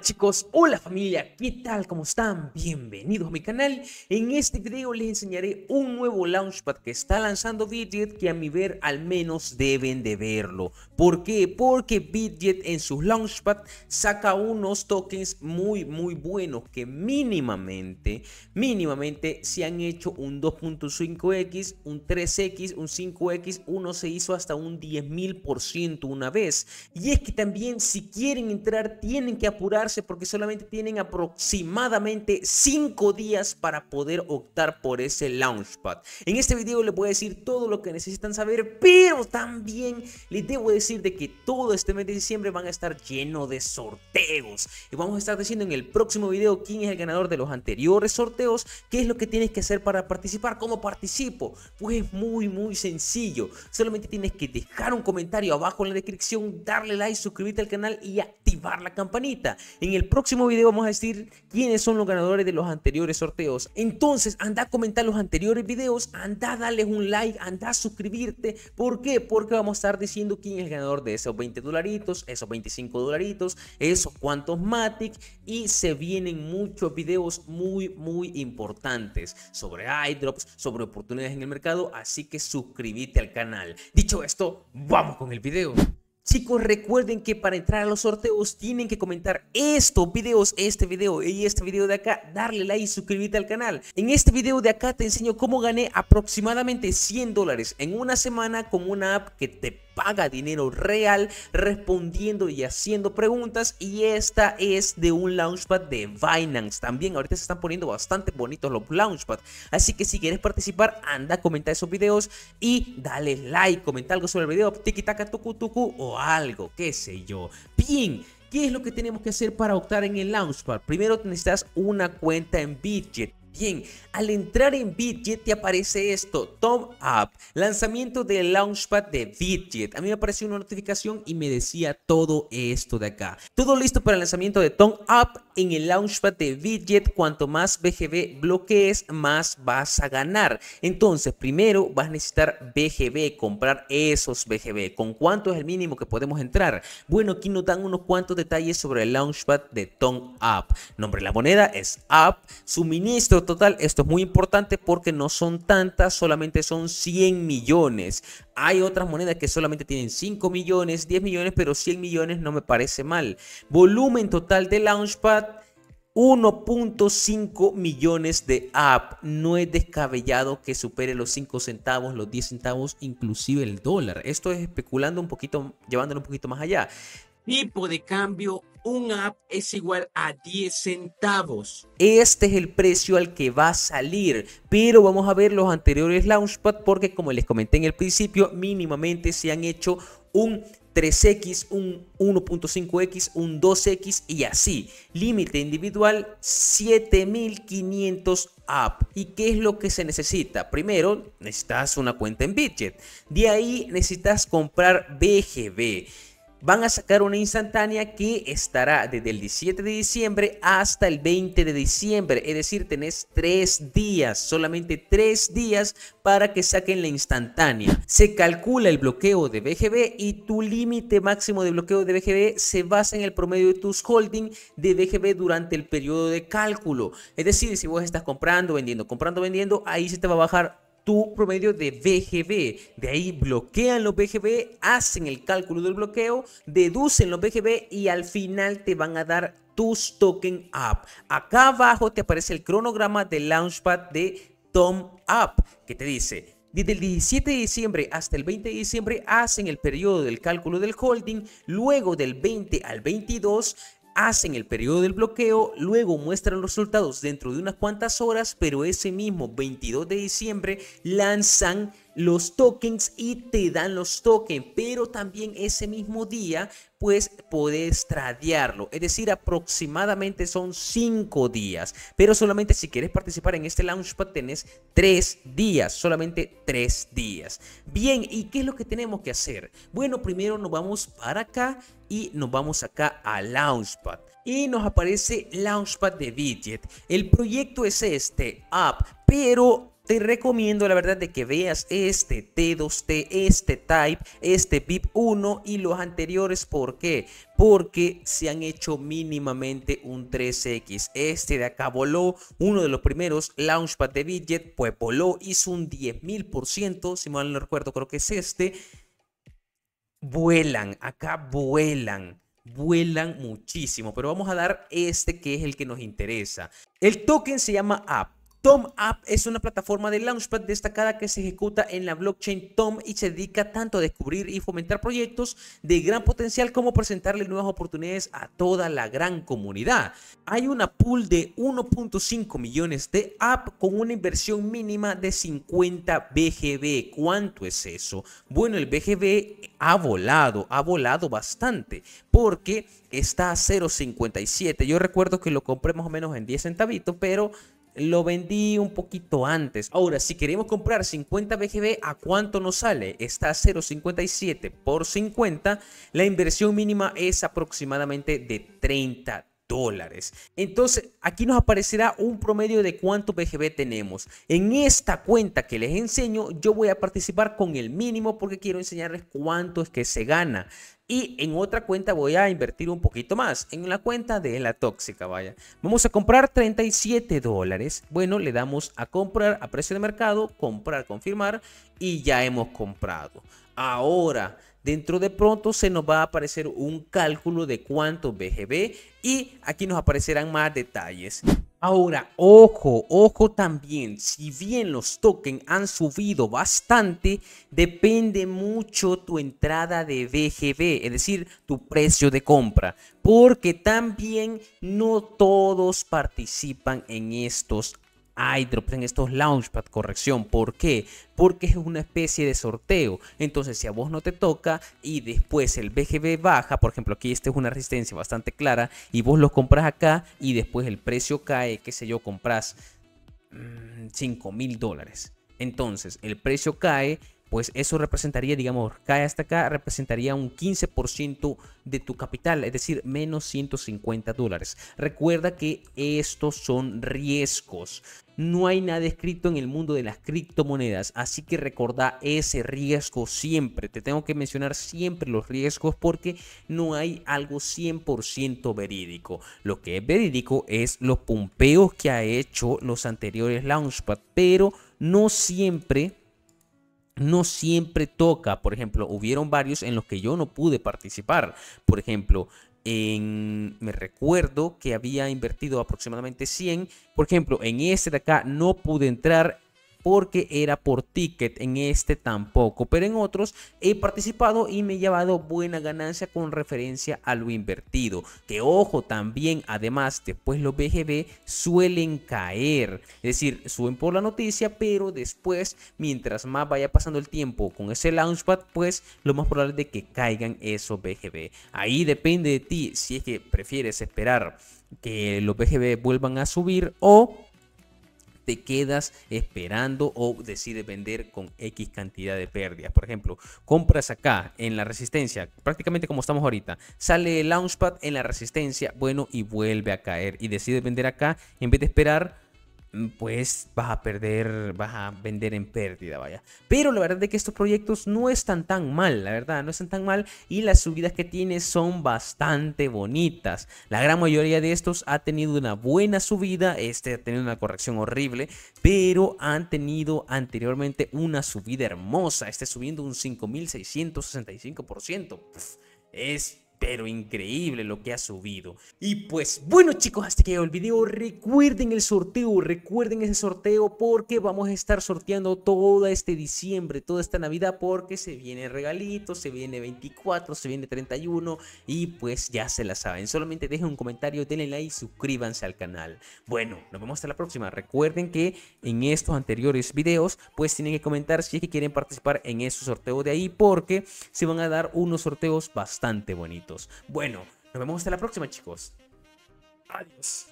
chicos, hola familia, ¿qué tal? ¿Cómo están? Bienvenidos a mi canal. En este video les enseñaré un nuevo Launchpad que está lanzando Bitget que a mi ver al menos deben de verlo. ¿Por qué? Porque bidget en sus Launchpad saca unos tokens muy muy buenos que mínimamente, mínimamente se han hecho un 2.5x, un 3x, un 5x, uno se hizo hasta un 10.000% una vez. Y es que también si quieren entrar tienen que apurar porque solamente tienen aproximadamente 5 días para poder optar por ese Launchpad. En este video les voy a decir todo lo que necesitan saber, pero también les debo decir de que todo este mes de diciembre van a estar lleno de sorteos. Y vamos a estar diciendo en el próximo video quién es el ganador de los anteriores sorteos, qué es lo que tienes que hacer para participar, cómo participo. Pues es muy muy sencillo, solamente tienes que dejar un comentario abajo en la descripción, darle like, suscribirte al canal y activar la campanita. En el próximo video vamos a decir quiénes son los ganadores de los anteriores sorteos. Entonces, anda a comentar los anteriores videos, anda a darles un like, anda a suscribirte. ¿Por qué? Porque vamos a estar diciendo quién es el ganador de esos 20 dolaritos, esos 25 dolaritos, esos cuantos Matic. Y se vienen muchos videos muy, muy importantes sobre iDrops, sobre oportunidades en el mercado. Así que suscríbete al canal. Dicho esto, vamos con el video. Chicos, recuerden que para entrar a los sorteos tienen que comentar estos videos, este video y este video de acá, darle like y suscribirte al canal. En este video de acá te enseño cómo gané aproximadamente 100 dólares en una semana con una app que te paga dinero real respondiendo y haciendo preguntas y esta es de un launchpad de Binance también ahorita se están poniendo bastante bonitos los launchpad así que si quieres participar anda comenta esos videos y dale like comenta algo sobre el video tiki taka tuku-tuku o algo qué sé yo bien ¿Qué es lo que tenemos que hacer para optar en el Launchpad? Primero necesitas una cuenta en Bitget. Bien, al entrar en Bitget te aparece esto, Tom Up, lanzamiento del Launchpad de Bitget. A mí me apareció una notificación y me decía todo esto de acá. Todo listo para el lanzamiento de Tom Up en el Launchpad de Bitget. Cuanto más BGB bloquees, más vas a ganar. Entonces, primero vas a necesitar BGB, comprar esos BGB. ¿Con cuánto es el mínimo que podemos entrar? Bueno, aquí nos dan unos cuantos detalles sobre el Launchpad de Tom Up. Nombre de la moneda es Up. Suministro total, esto es muy importante porque no son tantas, solamente son 100 millones. Hay otras monedas que solamente tienen 5 millones, 10 millones, pero 100 millones no me parece mal. Volumen total de Launchpad. 1.5 millones de app. No es descabellado que supere los 5 centavos, los 10 centavos, inclusive el dólar. Esto es especulando un poquito, llevándolo un poquito más allá. Tipo de cambio un app es igual a 10 centavos. Este es el precio al que va a salir, pero vamos a ver los anteriores Launchpad porque como les comenté en el principio, mínimamente se han hecho un 3X, un 1.5X, un 2X y así. Límite individual 7500 app. ¿Y qué es lo que se necesita? Primero, necesitas una cuenta en Bitget. De ahí necesitas comprar BGB van a sacar una instantánea que estará desde el 17 de diciembre hasta el 20 de diciembre. Es decir, tenés tres días, solamente tres días para que saquen la instantánea. Se calcula el bloqueo de BGB y tu límite máximo de bloqueo de BGB se basa en el promedio de tus holding de BGB durante el periodo de cálculo. Es decir, si vos estás comprando, vendiendo, comprando, vendiendo, ahí se te va a bajar tu promedio de BGB. De ahí bloquean los BGB, hacen el cálculo del bloqueo, deducen los BGB y al final te van a dar tus token up. Acá abajo te aparece el cronograma del Launchpad de Tom Up que te dice desde el 17 de diciembre hasta el 20 de diciembre hacen el periodo del cálculo del holding, luego del 20 al 22 hacen el periodo del bloqueo, luego muestran los resultados dentro de unas cuantas horas, pero ese mismo 22 de diciembre lanzan los tokens y te dan los tokens, pero también ese mismo día pues puedes tradearlo, es decir, aproximadamente son 5 días, pero solamente si quieres participar en este Launchpad tenés 3 días, solamente 3 días. Bien, ¿y qué es lo que tenemos que hacer? Bueno, primero nos vamos para acá y nos vamos acá a Launchpad y nos aparece Launchpad de Widget. El proyecto es este, app, pero te recomiendo la verdad de que veas este T2T, este Type, este pip 1 y los anteriores. ¿Por qué? Porque se han hecho mínimamente un 3X. Este de acá voló, uno de los primeros Launchpad de Bidget. pues voló, hizo un 10.000%, si mal no recuerdo creo que es este. Vuelan, acá vuelan vuelan muchísimo, pero vamos a dar este que es el que nos interesa. El token se llama app. Tom App es una plataforma de Launchpad destacada que se ejecuta en la blockchain Tom y se dedica tanto a descubrir y fomentar proyectos de gran potencial como presentarle nuevas oportunidades a toda la gran comunidad. Hay una pool de 1.5 millones de app con una inversión mínima de 50 BGB. ¿Cuánto es eso? Bueno, el BGB ha volado, ha volado bastante porque está a 0.57. Yo recuerdo que lo compré más o menos en 10 centavitos, pero lo vendí un poquito antes. Ahora, si queremos comprar 50 BGB, ¿a cuánto nos sale? Está a 0.57 por 50. La inversión mínima es aproximadamente de 30 dólares. Entonces, aquí nos aparecerá un promedio de cuánto BGB tenemos. En esta cuenta que les enseño, yo voy a participar con el mínimo porque quiero enseñarles cuánto es que se gana y en otra cuenta voy a invertir un poquito más, en la cuenta de la tóxica, vaya. Vamos a comprar 37 dólares. Bueno, le damos a comprar a precio de mercado, comprar, confirmar y ya hemos comprado. Ahora, dentro de pronto se nos va a aparecer un cálculo de cuánto BGB y aquí nos aparecerán más detalles. Ahora, ojo, ojo también, si bien los tokens han subido bastante, depende mucho tu entrada de BGB, es decir, tu precio de compra, porque también no todos participan en estos drops en estos Launchpad, corrección. ¿Por qué? Porque es una especie de sorteo. Entonces, si a vos no te toca y después el BGB baja, por ejemplo, aquí esta es una resistencia bastante clara y vos lo compras acá y después el precio cae, qué sé yo, compras mm, cinco 5 mil dólares. Entonces, el precio cae pues eso representaría, digamos, cae hasta acá, representaría un 15% de tu capital, es decir, menos 150 dólares. Recuerda que estos son riesgos. No hay nada escrito en el mundo de las criptomonedas, así que recordá ese riesgo siempre. Te tengo que mencionar siempre los riesgos porque no hay algo 100% verídico. Lo que es verídico es los pumpeos que ha hecho los anteriores Launchpad, pero no siempre no siempre toca. Por ejemplo, hubieron varios en los que yo no pude participar. Por ejemplo, en, me recuerdo que había invertido aproximadamente 100. Por ejemplo, en este de acá no pude entrar porque era por ticket, en este tampoco, pero en otros he participado y me he llevado buena ganancia con referencia a lo invertido, que ojo también además después los BGB suelen caer, es decir, suben por la noticia, pero después mientras más vaya pasando el tiempo con ese launchpad, pues lo más probable es de que caigan esos BGB. Ahí depende de ti si es que prefieres esperar que los BGB vuelvan a subir o te quedas esperando o decides vender con X cantidad de pérdidas. Por ejemplo, compras acá en la resistencia, prácticamente como estamos ahorita, sale el launchpad en la resistencia, bueno, y vuelve a caer y decides vender acá en vez de esperar Mm, pues vas a perder, vas a vender en pérdida, vaya. Pero la verdad es que estos proyectos no están tan mal, la verdad, no están tan mal y las subidas que tiene son bastante bonitas. La gran mayoría de estos ha tenido una buena subida, este ha tenido una corrección horrible, pero han tenido anteriormente una subida hermosa, este subiendo un 5665%. es pero increíble lo que ha subido. Y pues bueno chicos, hasta que llegó el video, recuerden el sorteo, recuerden ese sorteo porque vamos a estar sorteando todo este diciembre, toda esta Navidad porque se viene regalito, se viene 24, se viene 31 y pues ya se la saben. Solamente dejen un comentario, denle like y suscríbanse al canal. Bueno, nos vemos hasta la próxima. Recuerden que en estos anteriores videos pues tienen que comentar si es que quieren participar en esos sorteos de ahí porque se van a dar unos sorteos bastante bonitos. Bueno, nos vemos hasta la próxima, chicos. Adiós.